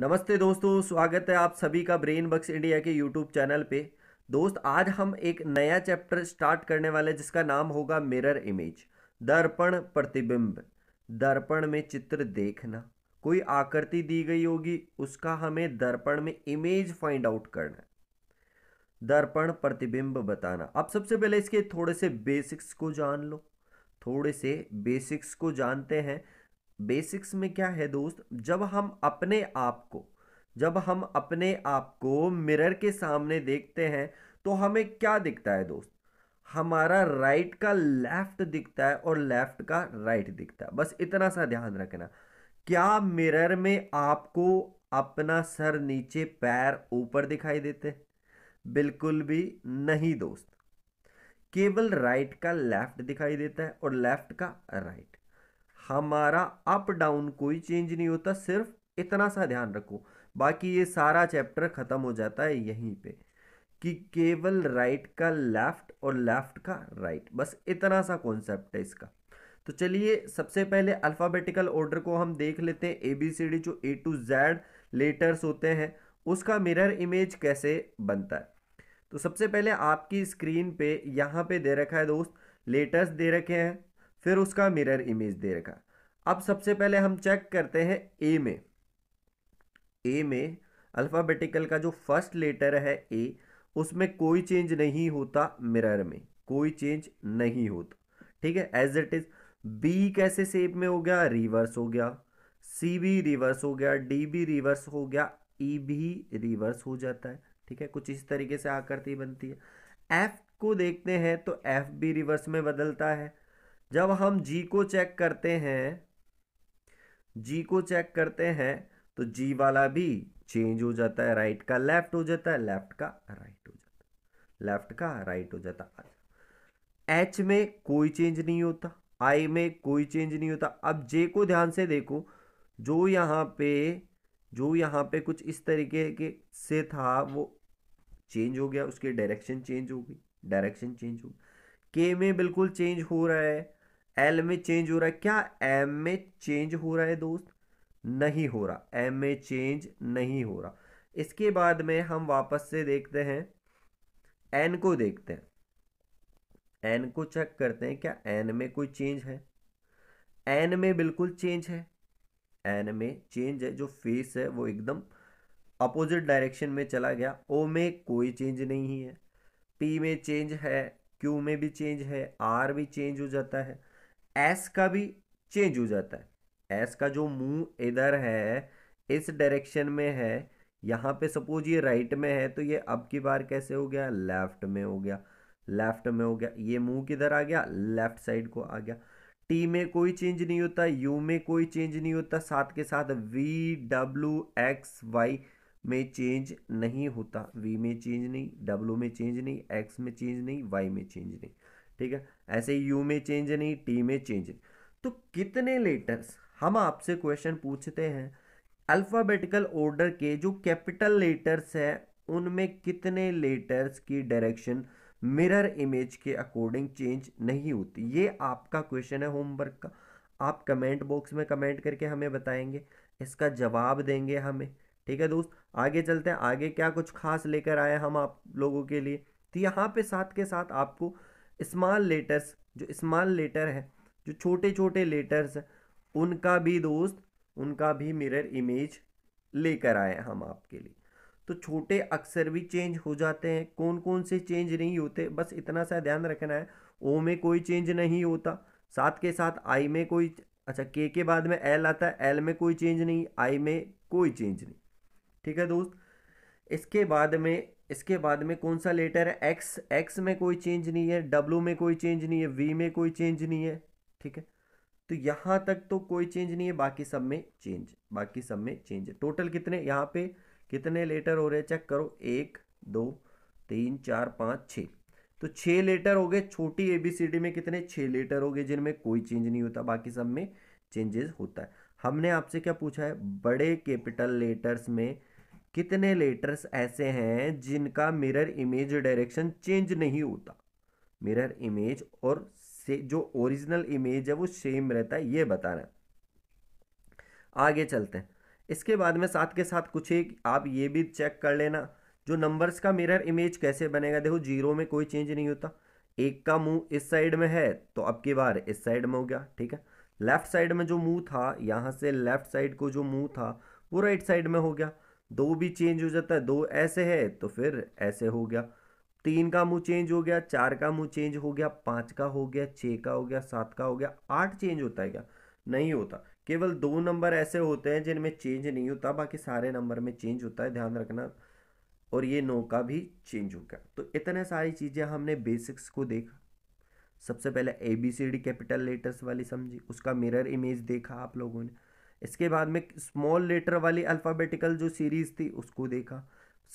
नमस्ते दोस्तों स्वागत है आप सभी का ब्रेन बक्स इंडिया के यूट्यूब चैनल पे दोस्त आज हम एक नया चैप्टर स्टार्ट करने वाले जिसका नाम होगा मिरर इमेज दर्पण प्रतिबिंब दर्पण में चित्र देखना कोई आकृति दी गई होगी उसका हमें दर्पण में इमेज फाइंड आउट करना है दर्पण प्रतिबिंब बताना अब सबसे पहले इसके थोड़े से बेसिक्स को जान लो थोड़े से बेसिक्स को जानते हैं बेसिक्स में क्या है दोस्त जब हम अपने आप को जब हम अपने आप को मिरर के सामने देखते हैं तो हमें क्या दिखता है दोस्त हमारा राइट का लेफ्ट दिखता है और लेफ्ट का राइट दिखता है बस इतना सा ध्यान रखना क्या मिरर में आपको अपना सर नीचे पैर ऊपर दिखाई देते बिल्कुल भी नहीं दोस्त केवल राइट का लेफ्ट दिखाई देता है और लेफ्ट का राइट हमारा अप डाउन कोई चेंज नहीं होता सिर्फ इतना सा ध्यान रखो बाकी ये सारा चैप्टर ख़त्म हो जाता है यहीं पे कि केवल राइट का लेफ्ट और लेफ्ट का राइट बस इतना सा कॉन्सेप्ट है इसका तो चलिए सबसे पहले अल्फ़ाबेटिकल ऑर्डर को हम देख लेते हैं ए बी सी डी जो ए टू जेड लेटर्स होते हैं उसका मिरर इमेज कैसे बनता है तो सबसे पहले आपकी स्क्रीन पे यहाँ पे दे रखा है दोस्त लेटर्स दे रखे हैं फिर उसका मिरर इमेज दे रखा अब सबसे पहले हम चेक करते हैं ए में ए में अल्फ़ाबेटिकल का जो फर्स्ट लेटर है ए उसमें कोई चेंज नहीं होता मिरर में कोई चेंज नहीं होता ठीक है एज इट इज़ बी कैसे सेप में हो गया रिवर्स हो गया सी भी रिवर्स हो गया डी भी रिवर्स हो गया ई e भी रिवर्स हो जाता है ठीक है कुछ इस तरीके से आकृति बनती है एफ को देखते हैं तो एफ भी रिवर्स में बदलता है जब हम जी को चेक करते हैं जी को चेक करते हैं तो जी वाला भी चेंज हो जाता है राइट का लेफ्ट हो जाता है लेफ्ट का राइट हो जाता है लेफ्ट का राइट हो जाता है एच में कोई चेंज नहीं होता आई में कोई चेंज नहीं होता अब जे को ध्यान से देखो जो यहाँ पे जो यहाँ पे कुछ इस तरीके के से था वो चेंज हो गया उसके डायरेक्शन चेंज हो गई डायरेक्शन चेंज हो गई के में बिल्कुल चेंज हो रहा है एल में चेंज हो रहा है क्या एम में चेंज हो रहा है दोस्त नहीं हो रहा एम में चेंज नहीं हो रहा इसके बाद में हम वापस से देखते हैं एन को देखते हैं एन को चेक करते हैं क्या एन में कोई चेंज है एन में बिल्कुल चेंज है एन में चेंज है जो फेस है वो एकदम अपोजिट डायरेक्शन में चला गया ओ में कोई चेंज नहीं है पी में चेंज है क्यू में भी चेंज है आर भी चेंज हो जाता है एस का भी चेंज हो जाता है एस का जो मुंह इधर है इस डायरेक्शन में है यहाँ पे सपोज ये राइट में है तो ये अब की बार कैसे हो गया लेफ्ट में हो गया लेफ्ट में हो गया ये मुंह किधर आ गया लेफ्ट साइड को आ गया टी में कोई चेंज नहीं होता यू में कोई चेंज नहीं होता साथ के साथ वी डब्ल्यू एक्स वाई में चेंज नहीं होता वी में चेंज नहीं डब्ल्यू में चेंज नहीं एक्स में चेंज नहीं वाई में चेंज नहीं ठीक है ऐसे यू में चेंज नहीं टी में चेंज तो कितने लेटर्स हम आपसे क्वेश्चन पूछते हैं अल्फ़ाबेटिकल ऑर्डर के जो कैपिटल लेटर्स है उनमें कितने लेटर्स की डायरेक्शन मिरर इमेज के अकॉर्डिंग चेंज नहीं होती ये आपका क्वेश्चन है होमवर्क का आप कमेंट बॉक्स में कमेंट करके हमें बताएंगे इसका जवाब देंगे हमें ठीक है दोस्त आगे चलते हैं आगे क्या कुछ खास लेकर आए हम आप लोगों के लिए तो यहाँ पे साथ के साथ आपको स्मॉल लेटर्स जो स्मॉल लेटर है जो छोटे छोटे लेटर्स उनका भी दोस्त उनका भी मिरर इमेज लेकर आए हम आपके लिए तो छोटे अक्सर भी चेंज हो जाते हैं कौन कौन से चेंज नहीं होते बस इतना सा ध्यान रखना है ओ में कोई चेंज नहीं होता साथ के साथ आई में कोई अच्छा के के बाद में एल आता है एल में कोई चेंज नहीं आई में कोई चेंज नहीं ठीक है दोस्त इसके बाद में इसके बाद में कौन सा लेटर है एक्स एक्स में कोई चेंज नहीं है डब्लू में कोई चेंज नहीं है वी में कोई चेंज नहीं है ठीक है तो यहाँ तक तो कोई चेंज नहीं है बाकी सब में चेंज बाकी सब में चेंज है टोटल कितने यहाँ पे कितने लेटर हो रहे हैं चेक करो एक दो तीन चार पाँच छः तो छः लेटर हो गए छोटी ए बी सी डी में कितने छः लेटर हो गए जिनमें कोई चेंज नहीं होता बाकी सब में चेंजेस होता है हमने आपसे क्या पूछा है बड़े कैपिटल लेटर्स में कितने लेटर्स ऐसे हैं जिनका मिरर इमेज डायरेक्शन चेंज नहीं होता मिरर इमेज और से जो ओरिजिनल इमेज है वो सेम रहता है ये बताना रहे आगे चलते हैं इसके बाद में साथ के साथ कुछ एक आप ये भी चेक कर लेना जो नंबर्स का मिरर इमेज कैसे बनेगा देखो जीरो में कोई चेंज नहीं होता एक का मुंह इस साइड में है तो अब की बार इस साइड में हो गया ठीक है लेफ्ट साइड में जो मुंह था यहाँ से लेफ्ट साइड को जो मुंह था वो राइट साइड में हो गया दो भी चेंज हो जाता है दो ऐसे है तो फिर ऐसे हो गया तीन का मुंह चेंज हो गया चार का मुंह चेंज हो गया पाँच का हो गया छह का हो गया सात का हो गया आठ चेंज होता है क्या नहीं होता केवल दो नंबर ऐसे होते हैं जिनमें चेंज नहीं होता बाकी सारे नंबर में चेंज होता है ध्यान रखना और ये नौ का भी चेंज हो गया तो इतने सारी चीज़ें हमने बेसिक्स को देखा सबसे पहले A B C D capital letters वाली समझी उसका मिरर इमेज देखा आप लोगों ने इसके बाद में स्मॉल लेटर वाली अल्फ़ाबेटिकल जो सीरीज़ थी उसको देखा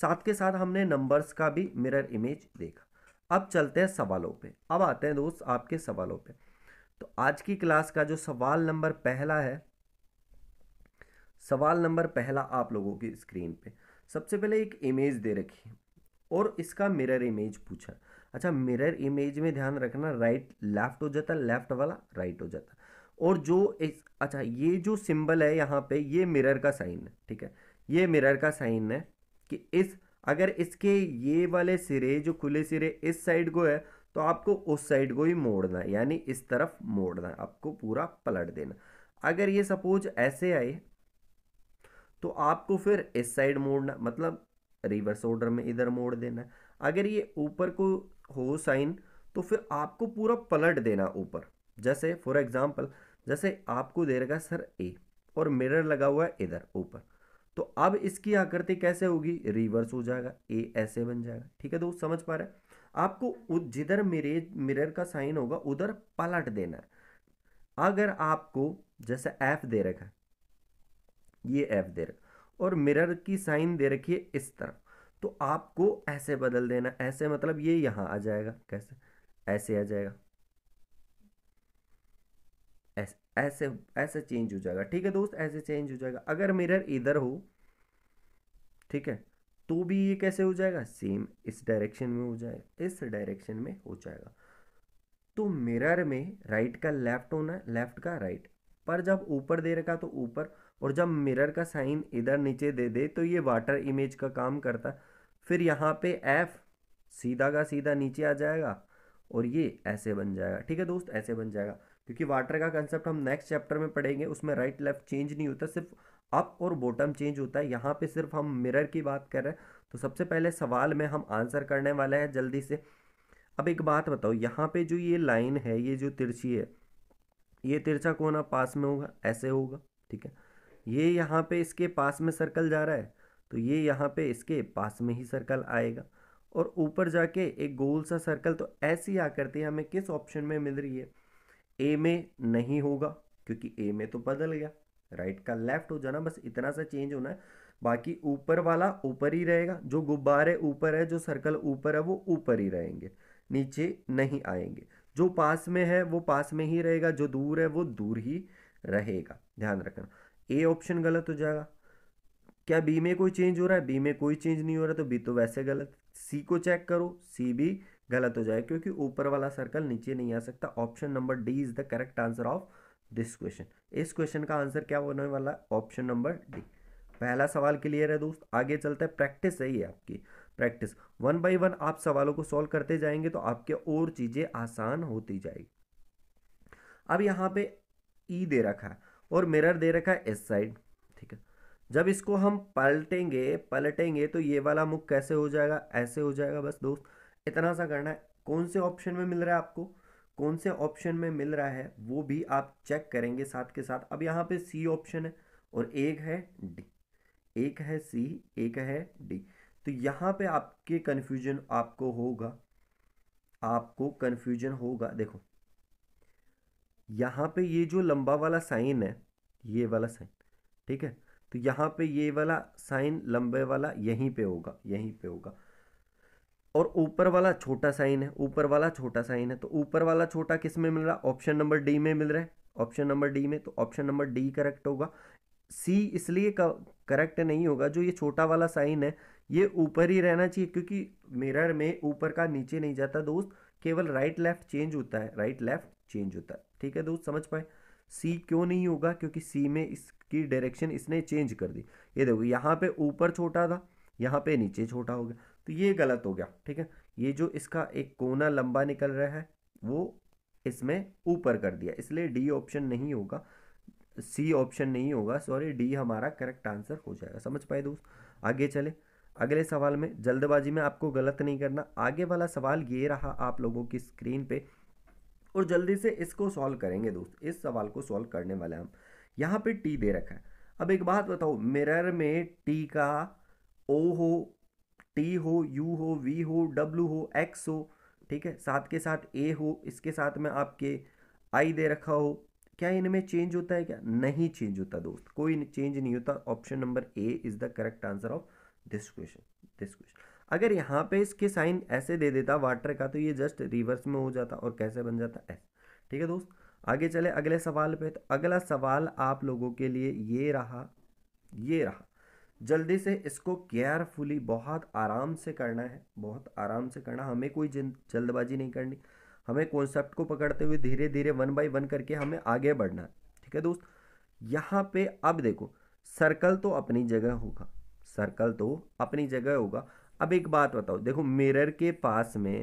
साथ के साथ हमने नंबर्स का भी मिरर इमेज देखा अब चलते हैं सवालों पे अब आते हैं दोस्त आपके सवालों पे तो आज की क्लास का जो सवाल नंबर पहला है सवाल नंबर पहला आप लोगों की स्क्रीन पे सबसे पहले एक इमेज दे रखी है और इसका मिरर इमेज पूछा अच्छा मिरर इमेज में ध्यान रखना राइट लेफ्ट हो जाता लेफ्ट वाला राइट हो जाता और जो इस अच्छा ये जो सिंबल है यहाँ पे ये मिरर का साइन है ठीक है ये मिरर का साइन है कि इस अगर इसके ये वाले सिरे जो खुले सिरे इस साइड को है तो आपको उस साइड को ही मोड़ना है यानी इस तरफ मोड़ना है आपको पूरा पलट देना अगर ये सपोज ऐसे आए तो आपको फिर इस साइड मोड़ना मतलब रिवर्स ऑर्डर में इधर मोड़ देना है अगर ये ऊपर को हो साइन तो फिर आपको पूरा पलट देना ऊपर जैसे फॉर एग्जाम्पल जैसे आपको दे रखा सर ए और मिरर लगा हुआ है इधर ऊपर तो अब इसकी आकृति कैसे होगी रिवर्स हो जाएगा ए ऐसे बन जाएगा ठीक है दोस्त समझ पा रहे हैं आपको जिधर मिरेज मिरर का साइन होगा उधर पलट देना है अगर आपको जैसे एफ दे रखा है ये एफ दे रखा और मिरर की साइन दे रखी है इस तरह तो आपको ऐसे बदल देना ऐसे मतलब ये यहाँ आ जाएगा कैसे ऐसे आ जाएगा ऐसे ऐसे चेंज हो जाएगा ठीक है दोस्त ऐसे चेंज हो जाएगा अगर मिरर इधर हो ठीक है तो भी ये कैसे हो जाएगा सेम इस डायरेक्शन में हो जाएगा इस डायरेक्शन में हो जाएगा तो मिरर में राइट का लेफ्ट होना है लेफ्ट का राइट पर जब ऊपर दे रखा तो ऊपर और जब मिरर का साइन इधर नीचे दे दे तो ये वाटर इमेज का काम करता है फिर यहाँ पे एफ सीधा का सीधा नीचे आ जाएगा और ये ऐसे बन जाएगा ठीक है दोस्त ऐसे बन जाएगा क्योंकि वाटर का कंसेप्ट हम नेक्स्ट चैप्टर में पढ़ेंगे उसमें राइट लेफ्ट चेंज नहीं होता सिर्फ अप और बॉटम चेंज होता है यहाँ पे सिर्फ हम मिरर की बात कर रहे हैं तो सबसे पहले सवाल में हम आंसर करने वाले हैं जल्दी से अब एक बात बताओ यहाँ पे जो ये लाइन है ये जो तिरछी है ये तिरछा कोना पास में होगा ऐसे होगा ठीक है ये यहाँ पे इसके पास में सर्कल जा रहा है तो ये यहाँ पे इसके पास में ही सर्कल आएगा और ऊपर जाके एक गोल सा सर्कल तो ऐसी आकृति हमें किस ऑप्शन में मिल रही है ए में नहीं होगा क्योंकि ए में तो बदल गया राइट का लेफ्ट हो जाना बस इतना सा चेंज होना है बाकी ऊपर वाला ऊपर ही रहेगा जो गुब्बारे ऊपर है जो सर्कल ऊपर है वो ऊपर ही रहेंगे नीचे नहीं आएंगे जो पास में है वो पास में ही रहेगा जो दूर है वो दूर ही रहेगा ध्यान रखना ए ऑप्शन गलत हो जाएगा क्या बी में कोई चेंज हो रहा है बी में कोई चेंज नहीं हो रहा तो बी तो वैसे गलत सी को चेक करो सी भी गलत हो जाए क्योंकि ऊपर वाला सर्कल नीचे नहीं आ सकता option number D is the correct answer of this question इस क्वेश्चन का आंसर क्या होने वाला है ऑप्शन नंबर डी पहला सवाल क्लियर है दोस्त आगे चलते हैं प्रैक्टिस सही है आपकी प्रैक्टिस वन बाई वन आप सवालों को सॉल्व करते जाएंगे तो आपके और चीज़ें आसान होती जाएगी अब यहाँ पे ई e दे रखा है और मिरर दे रखा है इस साइड ठीक है जब इसको हम पलटेंगे पलटेंगे तो ये वाला मुख कैसे हो जाएगा ऐसे हो जाएगा बस दोस्त इतना सा करना है कौन से ऑप्शन में मिल रहा है आपको कौन से ऑप्शन में मिल रहा है वो भी आप चेक करेंगे साथ के साथ अब यहाँ पे सी ऑप्शन है और एक है डी एक है सी एक है डी तो यहाँ पे आपके कन्फ्यूजन आपको होगा आपको कन्फ्यूजन होगा देखो यहाँ पे ये जो लंबा वाला साइन है ये वाला साइन ठीक है तो यहाँ पे ये वाला साइन लंबे वाला यहीं पे होगा यहीं पे होगा और ऊपर वाला छोटा साइन है ऊपर वाला छोटा साइन है तो ऊपर वाला छोटा किस में मिल रहा है ऑप्शन नंबर डी में मिल रहा है ऑप्शन नंबर डी में तो ऑप्शन नंबर डी करेक्ट होगा सी इसलिए करेक्ट नहीं होगा जो ये छोटा वाला साइन है ये ऊपर ही रहना चाहिए क्योंकि मिरर में ऊपर का नीचे नहीं जाता दोस्त केवल राइट लेफ्ट चेंज होता है राइट लेफ्ट चेंज होता है ठीक है दोस्त समझ पाए सी क्यों नहीं होगा क्योंकि सी में इसकी डायरेक्शन इसने चेंज कर दी ये देखो यहाँ पे ऊपर छोटा था यहाँ पे नीचे छोटा हो गया तो ये गलत हो गया ठीक है ये जो इसका एक कोना लंबा निकल रहा है वो इसमें ऊपर कर दिया इसलिए डी ऑप्शन नहीं होगा सी ऑप्शन नहीं होगा सॉरी डी हमारा करेक्ट आंसर हो जाएगा समझ पाए दोस्त आगे चले अगले सवाल में जल्दबाजी में आपको गलत नहीं करना आगे वाला सवाल ये रहा आप लोगों की स्क्रीन पे और जल्दी से इसको सॉल्व करेंगे दोस्त इस सवाल को सॉल्व करने वाले हम यहाँ पे टी दे रखा है अब एक बात बताओ मिरर में टी का ओ हो टी हो यू हो वी हो डब्लू हो एक्स हो ठीक है साथ के साथ ए हो इसके साथ में आपके आई दे रखा हो क्या इनमें चेंज होता है क्या नहीं चेंज होता दोस्त कोई चेंज नहीं होता option number A is the correct answer of this question this question अगर यहाँ पे इसके साइन ऐसे दे देता वाटर का तो ये जस्ट रिवर्स में हो जाता और कैसे बन जाता एस ठीक है दोस्त आगे चले अगले सवाल पे तो अगला सवाल आप लोगों के लिए ये रहा ये रहा जल्दी से इसको केयरफुली बहुत आराम से करना है बहुत आराम से करना हमें कोई जल्दबाजी नहीं करनी हमें कॉन्सेप्ट को पकड़ते हुए धीरे धीरे वन बाई वन करके हमें आगे बढ़ना है ठीक है दोस्त यहाँ पे अब देखो सर्कल तो अपनी जगह होगा सर्कल तो अपनी जगह होगा अब एक बात बताओ देखो मिरर के पास में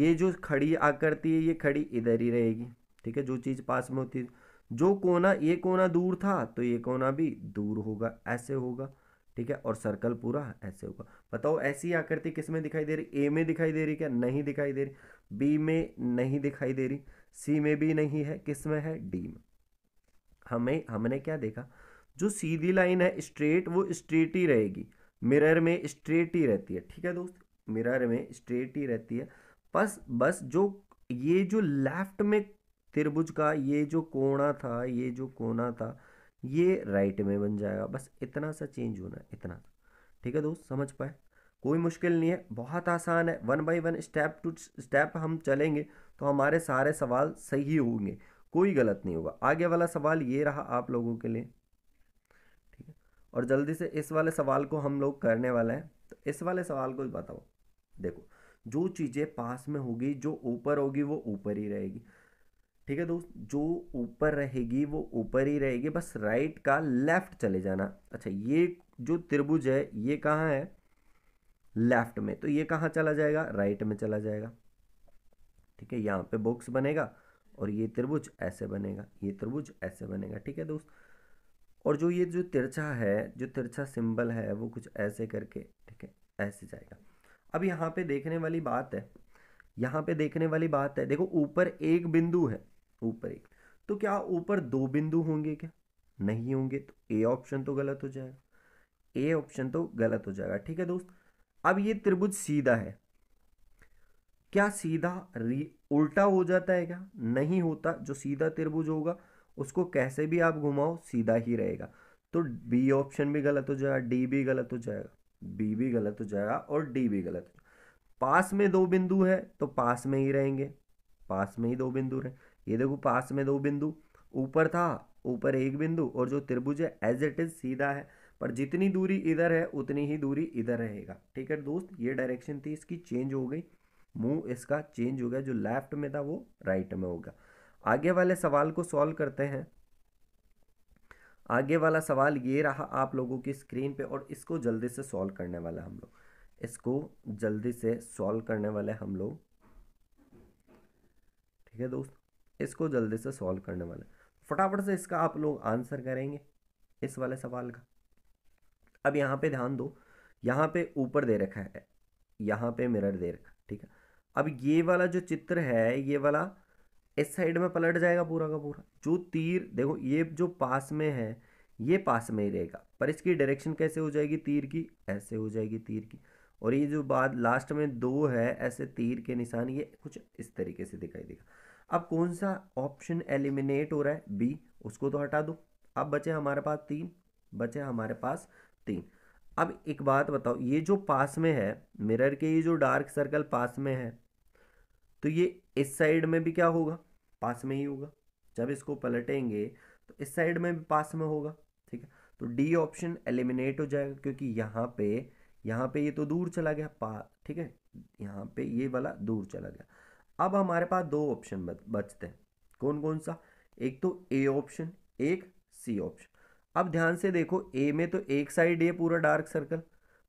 ये जो खड़ी आकृति है ये खड़ी इधर ही रहेगी ठीक है जो चीज़ पास में होती है जो कोना ये कोना दूर था तो ये कोना भी दूर होगा ऐसे होगा ठीक है और सर्कल पूरा ऐसे होगा बताओ ऐसी आकृति किस में दिखाई दे रही ए में दिखाई दे रही क्या नहीं दिखाई दे रही बी में नहीं दिखाई दे रही सी में भी नहीं है किस में है डी में हमें हमने क्या देखा जो सीधी लाइन है स्ट्रेट वो स्ट्रेट ही रहेगी मिरर में स्ट्रेट ही रहती है ठीक है दोस्त मिरर में स्ट्रेट ही रहती है बस बस जो ये जो लेफ्ट में त्रिभुज का ये जो कोणा था ये जो कोणा था ये राइट में बन जाएगा बस इतना सा चेंज होना है इतना ठीक है दोस्त समझ पाए कोई मुश्किल नहीं है बहुत आसान है one by one step to step हम चलेंगे तो हमारे सारे सवाल सही होंगे कोई गलत नहीं होगा आगे वाला सवाल ये रहा आप लोगों के लिए ठीक है और जल्दी से इस वाले सवाल को हम लोग करने वाले हैं तो इस वाले सवाल को बताओ देखो जो चीज़ें पास में होगी जो ऊपर होगी वो ऊपर ही रहेगी ठीक है दोस्त जो ऊपर रहेगी वो ऊपर ही रहेगी बस राइट का लेफ्ट चले जाना अच्छा ये जो त्रिभुज है ये कहाँ है लेफ्ट में तो ये कहाँ चला जाएगा राइट में चला जाएगा ठीक है यहाँ पे बॉक्स बनेगा और ये त्रिभुज ऐसे बनेगा ये त्रिभुज ऐसे बनेगा ठीक है दोस्त और जो ये जो तिरछा है जो तिरछा सिंबल है वो कुछ ऐसे करके ठीक है ऐसे जाएगा अब यहाँ पे देखने वाली बात है यहाँ पे देखने वाली बात है देखो ऊपर एक बिंदु है ऊपर एक तो क्या ऊपर दो बिंदु होंगे क्या नहीं होंगे तो ए ऑप्शन तो गलत हो जाएगा ए ऑप्शन तो गलत हो जाएगा ठीक है दोस्त अब ये त्रिभुज सीधा है क्या सीधा उल्टा हो जाता है क्या नहीं होता जो सीधा त्रिभुज होगा उसको कैसे भी आप घुमाओ सीधा ही रहेगा तो बी ऑप्शन भी गलत हो जाएगा डी भी गलत हो जाएगा बी भी गलत हो जाएगा और डी भी गलत हो जाएगा पास में दो बिंदु है तो पास में ही रहेंगे पास में ही दो बिंदु रहे ये देखो पास में दो बिंदु ऊपर था ऊपर एक बिंदु और जो त्रिभुज है एज इट इज सीधा है पर जितनी दूरी इधर है उतनी ही दूरी इधर रहेगा ठीक है दोस्त ये डायरेक्शन थी इसकी चेंज हो गई मुंह इसका चेंज हो गया जो लेफ्ट में था वो राइट में होगा आगे वाले सवाल को सॉल्व करते हैं आगे वाला सवाल ये रहा आप लोगों की स्क्रीन पे और इसको जल्दी से सॉल्व करने वाला हम लोग इसको जल्दी से सॉल्व करने वाले हम लोग ठीक है दोस्त इसको जल्दी से सॉल्व करने वाले फटाफट से इसका आप लोग आंसर करेंगे इस वाले सवाल का अब यहाँ पे ध्यान दो यहाँ पे ऊपर दे रखा है यहाँ पे मिरर दे रखा है ठीक है अब ये वाला जो चित्र है ये वाला इस साइड में पलट जाएगा पूरा का पूरा जो तीर देखो ये जो पास में है ये पास में ही रहेगा पर इसकी डायरेक्शन कैसे हो जाएगी तीर की ऐसे हो जाएगी तीर की और ये जो बाद लास्ट में दो है ऐसे तीर के निशान ये कुछ इस तरीके से दिखाई देगा अब कौन सा ऑप्शन एलिमिनेट हो रहा है बी उसको तो हटा दो अब बचे हमारे पास तीन बचे हमारे पास तीन अब एक बात बताओ ये जो पास में है मिरर के ये जो डार्क सर्कल पास में है तो ये इस साइड में भी क्या होगा पास में ही होगा जब इसको पलटेंगे तो इस साइड में भी पास में होगा ठीक है तो डी ऑप्शन एलिमिनेट हो जाएगा क्योंकि यहाँ पे यहाँ पे ये तो दूर चला गया पा ठीक है यहाँ पे ये वाला दूर चला गया अब हमारे पास दो ऑप्शन बचते हैं कौन कौन सा एक तो ए ऑप्शन एक सी ऑप्शन अब ध्यान से देखो ए में तो एक साइड ये पूरा डार्क सर्कल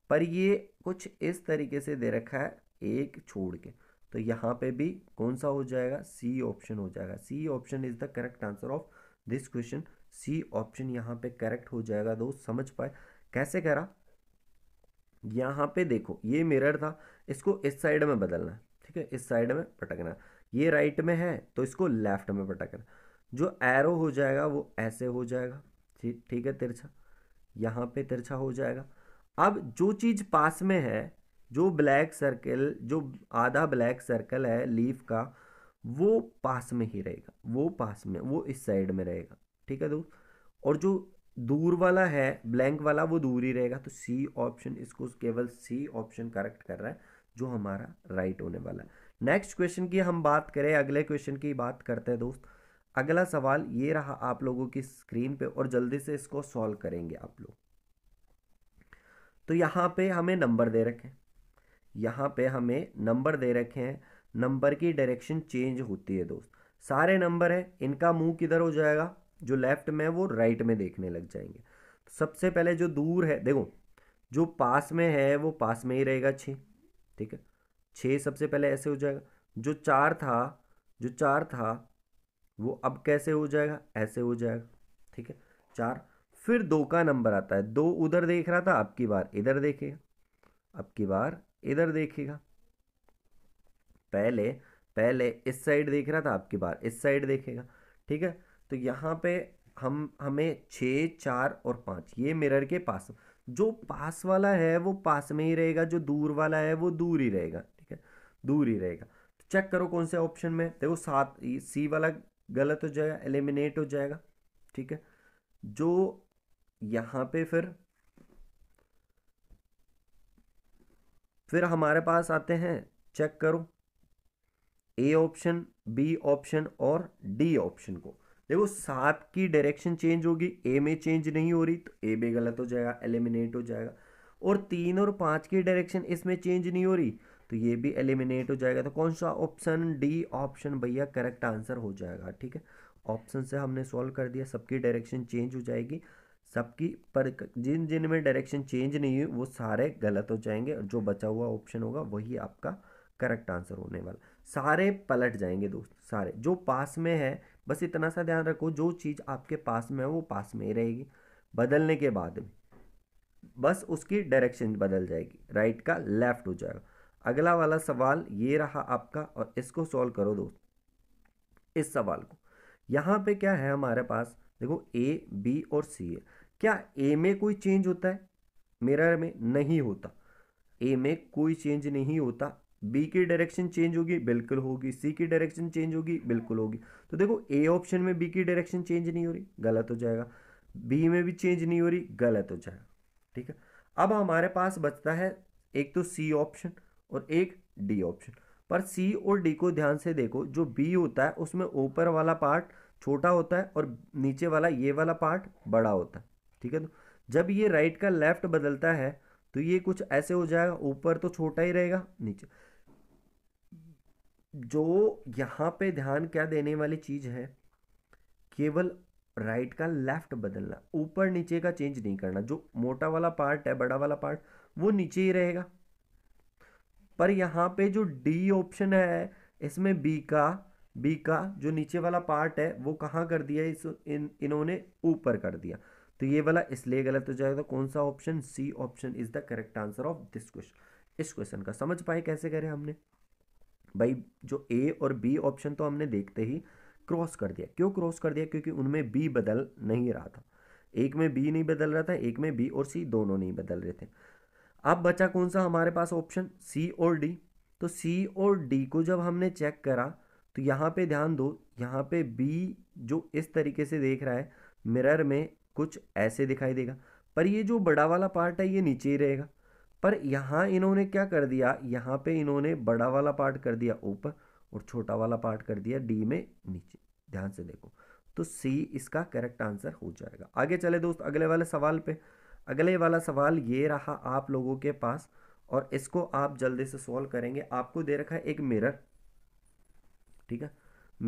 पर ये कुछ इस तरीके से दे रखा है एक छोड़ के तो यहाँ पे भी कौन सा हो जाएगा सी ऑप्शन हो जाएगा C option is the correct answer of this question C option यहाँ पे करेक्ट हो जाएगा दोस्त समझ पाए कैसे करा यहाँ पे देखो ये मिरर था इसको इस साइड में बदलना है ठीक है इस साइड में पटकना ये राइट में है तो इसको लेफ्ट में पटकना जो एरो हो जाएगा वो ऐसे हो जाएगा ठीक ठीक है तिरछा यहाँ पे तिरछा हो जाएगा अब जो चीज़ पास में है जो ब्लैक सर्कल जो आधा ब्लैक सर्कल है लीफ का वो पास में ही रहेगा वो पास में वो इस साइड में रहेगा ठीक है दोस्त और जो दूर वाला है ब्लैंक वाला वो दूर ही रहेगा तो सी ऑप्शन इसको केवल सी ऑप्शन करेक्ट कर रहा है जो हमारा राइट होने वाला है नेक्स्ट क्वेश्चन की हम बात करें अगले क्वेश्चन की बात करते हैं दोस्त अगला सवाल ये रहा आप लोगों की स्क्रीन पे और जल्दी से इसको सॉल्व करेंगे आप लोग तो यहाँ पे हमें नंबर दे रखे हैं यहाँ पे हमें नंबर दे रखे हैं नंबर की डायरेक्शन चेंज होती है दोस्त सारे नंबर हैं इनका मुंह किधर हो जाएगा जो लेफ्ट में वो राइट में देखने लग जाएंगे तो सबसे पहले जो दूर है देखो जो पास में है वो पास में ही रहेगा छः ठीक है छः सबसे पहले ऐसे हो जाएगा जो चार था जो चार था वो अब कैसे हो जाएगा ऐसे हो जाएगा ठीक है चार फिर दो का नंबर आता है दो उधर देख रहा था अब की बार इधर देखेगा अब की बार इधर देखेगा पहले पहले इस साइड देख रहा था अब की बार इस साइड देखेगा ठीक है तो यहाँ पे हम हमें छः चार और पाँच ये मिरर के पास जो पास वाला है वो पास में ही रहेगा जो दूर वाला है वो दूर ही रहेगा ठीक है दूर ही रहेगा तो चेक करो कौन से ऑप्शन में देखो सात सी वाला गलत हो जाएगा एलिमिनेट हो जाएगा ठीक है जो यहां पे फिर फिर हमारे पास आते हैं चेक करो ए ऑप्शन बी ऑप्शन और डी ऑप्शन को देखो सांप की डायरेक्शन चेंज होगी ए में चेंज नहीं हो रही तो ए में गलत हो जाएगा एलिमिनेट हो जाएगा और तीन और पाँच की डायरेक्शन इसमें चेंज नहीं हो रही तो ये भी एलिमिनेट हो जाएगा तो कौन सा ऑप्शन डी ऑप्शन भैया करेक्ट आंसर हो जाएगा ठीक है ऑप्शन से हमने सॉल्व कर दिया सबकी डायरेक्शन चेंज हो जाएगी सबकी पर जिन जिन में डायरेक्शन चेंज नहीं हुई वो सारे गलत हो जाएंगे जो बचा हुआ ऑप्शन होगा वही आपका करेक्ट आंसर होने वाला सारे पलट जाएंगे दोस्त सारे जो पास में है बस इतना सा ध्यान रखो जो चीज़ आपके पास में है वो पास में ही रहेगी बदलने के बाद में बस उसकी डायरेक्शन बदल जाएगी राइट का लेफ्ट हो जाएगा अगला वाला सवाल ये रहा आपका और इसको सॉल्व करो दोस्त इस सवाल को यहाँ पे क्या है हमारे पास देखो ए बी और सी है क्या ए में कोई चेंज होता है मिरर में नहीं होता ए में कोई चेंज नहीं होता बी की डायरेक्शन चेंज होगी बिल्कुल होगी सी की डायरेक्शन चेंज होगी बिल्कुल होगी तो देखो ए ऑप्शन में बी की डायरेक्शन चेंज नहीं हो रही गलत हो जाएगा बी में भी चेंज नहीं हो रही गलत हो जाएगा ठीक है अब हमारे पास बचता है एक तो सी ऑप्शन और एक डी ऑप्शन पर सी और डी को ध्यान से देखो जो बी होता है उसमें ऊपर वाला पार्ट छोटा होता है और नीचे वाला ये वाला पार्ट बड़ा होता है ठीक है तो जब ये राइट का लेफ्ट बदलता है तो ये कुछ ऐसे हो जाएगा ऊपर तो छोटा ही रहेगा नीचे जो यहाँ पे ध्यान क्या देने वाली चीज़ है केवल राइट का लेफ्ट बदलना ऊपर नीचे का चेंज नहीं करना जो मोटा वाला पार्ट है बड़ा वाला पार्ट वो नीचे ही रहेगा पर यहाँ पे जो डी ऑप्शन है इसमें बी का बी का जो नीचे वाला पार्ट है वो कहाँ कर दिया इस इन इन्होंने ऊपर कर दिया तो ये वाला इसलिए गलत हो जाएगा कौन सा option C option is the correct answer of this question इस क्वेश्चन का समझ पाए कैसे करें हमने भाई जो ए और बी ऑप्शन तो हमने देखते ही क्रॉस कर दिया क्यों क्रॉस कर दिया क्योंकि उनमें बी बदल नहीं रहा था एक में बी नहीं बदल रहा था एक में बी और सी दोनों नहीं बदल रहे थे अब बचा कौन सा हमारे पास ऑप्शन सी और डी तो सी और डी को जब हमने चेक करा तो यहाँ पे ध्यान दो यहाँ पे बी जो इस तरीके से देख रहा है मिरर में कुछ ऐसे दिखाई देगा पर ये जो बड़ा वाला पार्ट है ये नीचे ही रहेगा पर यहाँ इन्होंने क्या कर दिया यहाँ पे इन्होंने बड़ा वाला पार्ट कर दिया ऊपर और छोटा वाला पार्ट कर दिया डी में नीचे ध्यान से देखो तो सी इसका करेक्ट आंसर हो जाएगा आगे चले दोस्त अगले वाले सवाल पे अगले वाला सवाल ये रहा आप लोगों के पास और इसको आप जल्दी से सॉल्व करेंगे आपको दे रखा है एक मिरर ठीक है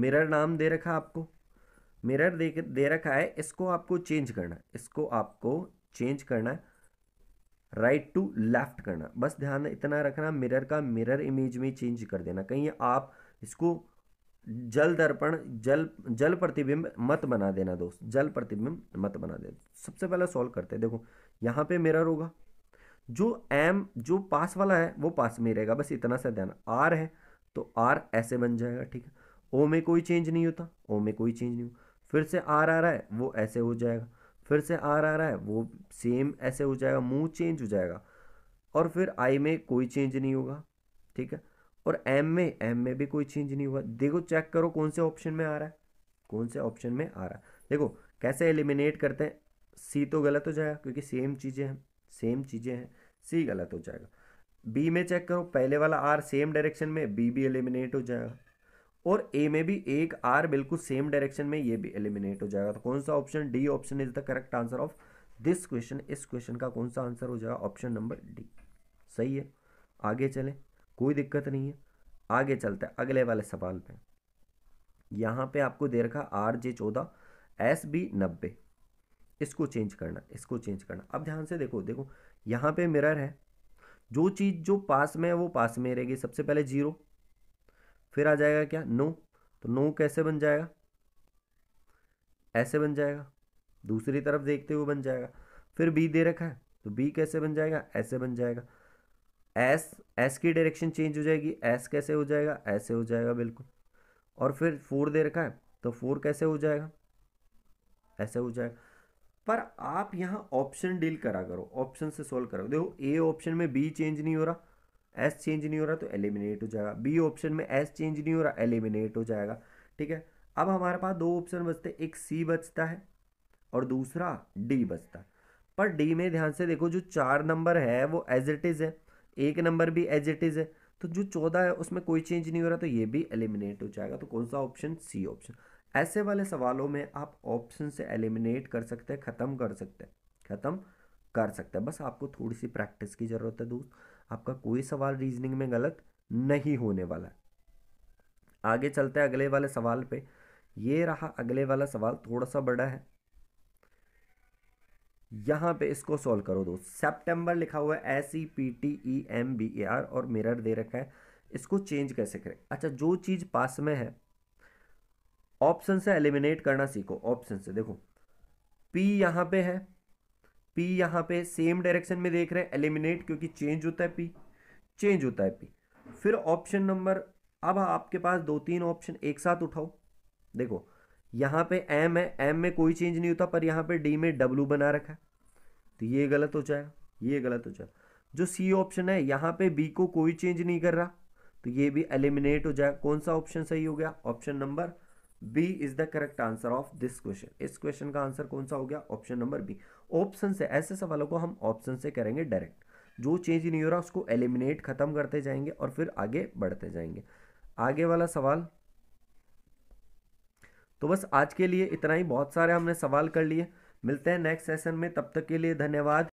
मिरर नाम दे रखा है आपको मिरर दे दे रखा है इसको आपको चेंज करना है इसको आपको चेंज करना है राइट टू लेफ्ट करना बस ध्यान इतना रखना मिरर का मिरर इमेज में चेंज कर देना कहीं आप इसको जल दर्पण जल जल प्रतिबिंब मत बना देना दोस्त जल प्रतिबिंब मत बना देना सबसे पहले सॉल्व करते हैं देखो यहाँ पे मिरर होगा जो एम जो पास वाला है वो पास में रहेगा बस इतना सा ध्यान आर है तो आर ऐसे बन जाएगा ठीक है ओ में कोई चेंज नहीं होता ओ में कोई चेंज नहीं हो फिर से आर आ रहा है वो ऐसे हो जाएगा फिर से आर आ रहा है वो सेम ऐसे हो जाएगा मुंह चेंज हो जाएगा और फिर आई में कोई चेंज नहीं होगा ठीक है और एम में एम में भी कोई चेंज नहीं होगा देखो चेक करो कौन से ऑप्शन में आ रहा है कौन से ऑप्शन में आ रहा है देखो कैसे एलिमिनेट करते हैं सी तो गलत हो जाएगा क्योंकि सेम चीज़ें हैं सेम चीज़ें हैं सी गलत हो जाएगा बी में चेक करो पहले वाला आर सेम डायरेक्शन में बी भी एलिमिनेट हो जाएगा और ए में भी एक आर बिल्कुल सेम डायरेक्शन में ये भी एलिमिनेट हो जाएगा तो कौन सा option D option is the correct answer of this question इस क्वेश्चन का कौन सा आंसर हो जाएगा ऑप्शन नंबर डी सही है आगे चलें कोई दिक्कत नहीं है आगे चलते हैं अगले वाले सवाल पे यहाँ पे आपको दे रखा आर जे चौदह एस बी नब्बे इसको चेंज करना इसको चेंज करना अब ध्यान से देखो देखो यहाँ पे मिरर है जो चीज़ जो पास में है वो पास में रहेगी सबसे पहले जीरो फिर आ जाएगा क्या नो तो नो कैसे बन जाएगा ऐसे बन जाएगा दूसरी तरफ देखते हुए बन जाएगा फिर बी दे रखा है तो बी कैसे बन जाएगा ऐसे बन जाएगा एस एस की डायरेक्शन चेंज हो जाएगी एस कैसे हो जाएगा ऐसे हो जाएगा बिल्कुल और फिर फोर दे रखा है तो फोर कैसे हो जाएगा ऐसे हो जाएगा पर आप यहां ऑप्शन डील करा करो ऑप्शन से सोल्व करो देखो ए ऑप्शन में बी चेंज नहीं हो रहा एस चेंज नहीं हो रहा तो एलिमिनेट हो जाएगा बी ऑप्शन में एस चेंज नहीं हो रहा एलिमिनेट हो जाएगा ठीक है अब हमारे पास दो ऑप्शन बचते एक सी बचता है और दूसरा डी बचता पर डी में ध्यान से देखो जो चार नंबर है वो एज इट इज़ है एक नंबर भी एज इट इज़ है तो जो चौदह है उसमें कोई चेंज नहीं हो रहा तो ये भी एलिमिनेट हो जाएगा तो कौन सा ऑप्शन सी ऑप्शन ऐसे वाले सवालों में आप ऑप्शन से एलिमिनेट कर सकते हैं ख़त्म कर सकते हैं ख़त्म कर सकते हैं बस आपको थोड़ी सी प्रैक्टिस की ज़रूरत है दोस्त आपका कोई सवाल रीजनिंग में गलत नहीं होने वाला आगे चलते हैं अगले वाले सवाल पे ये रहा अगले वाला सवाल थोड़ा सा बड़ा है यहां पे इसको सॉल्व करो दोस्त सितंबर लिखा हुआ है S E P T E M B A R और मिरर दे रखा है इसको चेंज कैसे करें अच्छा जो चीज़ पास में है ऑप्शन से एलिमिनेट करना सीखो ऑप्शन से देखो पी यहां पे है पी यहाँ पे सेम डायरेक्शन में देख रहे हैं एलिमिनेट क्योंकि चेंज होता है पी चेंज होता है पी फिर ऑप्शन नंबर अब आपके पास दो तीन ऑप्शन एक साथ उठाओ देखो यहाँ पे एम है एम में कोई चेंज नहीं होता पर यहाँ पे डी में डब्लू बना रखा है तो ये गलत हो जाएगा ये गलत हो जाएगा जो सी ऑप्शन है यहाँ पे बी को कोई चेंज नहीं कर रहा तो ये भी एलिमिनेट हो जाएगा कौन सा ऑप्शन सही हो गया option number B is the correct answer of this question इस क्वेश्चन का आंसर कौन सा हो गया ऑप्शन नंबर बी ऑप्शन से ऐसे सवालों को हम ऑप्शन से करेंगे डायरेक्ट जो चेंज नहीं हो रहा उसको एलिमिनेट खत्म करते जाएंगे और फिर आगे बढ़ते जाएंगे आगे वाला सवाल तो बस आज के लिए इतना ही बहुत सारे हमने सवाल कर लिए मिलते हैं नेक्स्ट सेशन में तब तक के लिए धन्यवाद